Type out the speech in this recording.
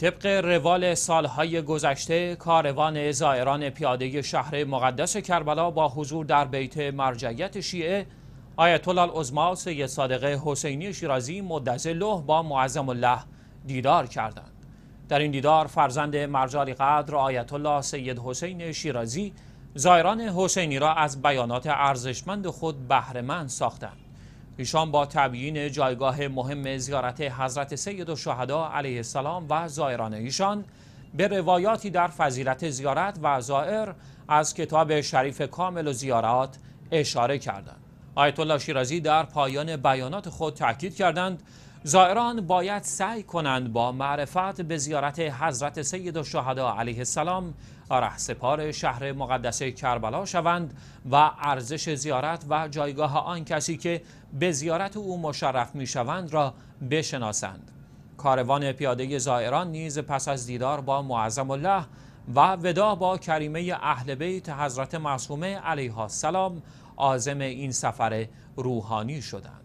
طبق روال سالهای گذشته کاروان زائران پیاده شهر مقدس کربلا با حضور در بیت مرجعیت شیعه آیت الله سید صادق حسینی شیرازی مدز له با معظم الله دیدار کردند در این دیدار فرزند مرجالی قدر آیت الله سید حسین شیرازی زائران حسینی را از بیانات ارزشمند خود بهرهمند ساختند ایشان با تبیین جایگاه مهم زیارت حضرت سید و شهدا علیه السلام و زائران ایشان به روایاتی در فضیلت زیارت و زائر از کتاب شریف کامل و زیارات اشاره کردند. آیت الله شیرازی در پایان بیانات خود تاکید کردند زائران باید سعی کنند با معرفت به زیارت حضرت سید الشهدا علیه السلام سپار شهر مقدس کربلا شوند و ارزش زیارت و جایگاه آن کسی که به زیارت او مشرف می شوند را بشناسند کاروان پیاده زائران نیز پس از دیدار با معظم الله و ودا با کریمه اهل بیت حضرت معصومه علیه السلام عازم این سفر روحانی شدند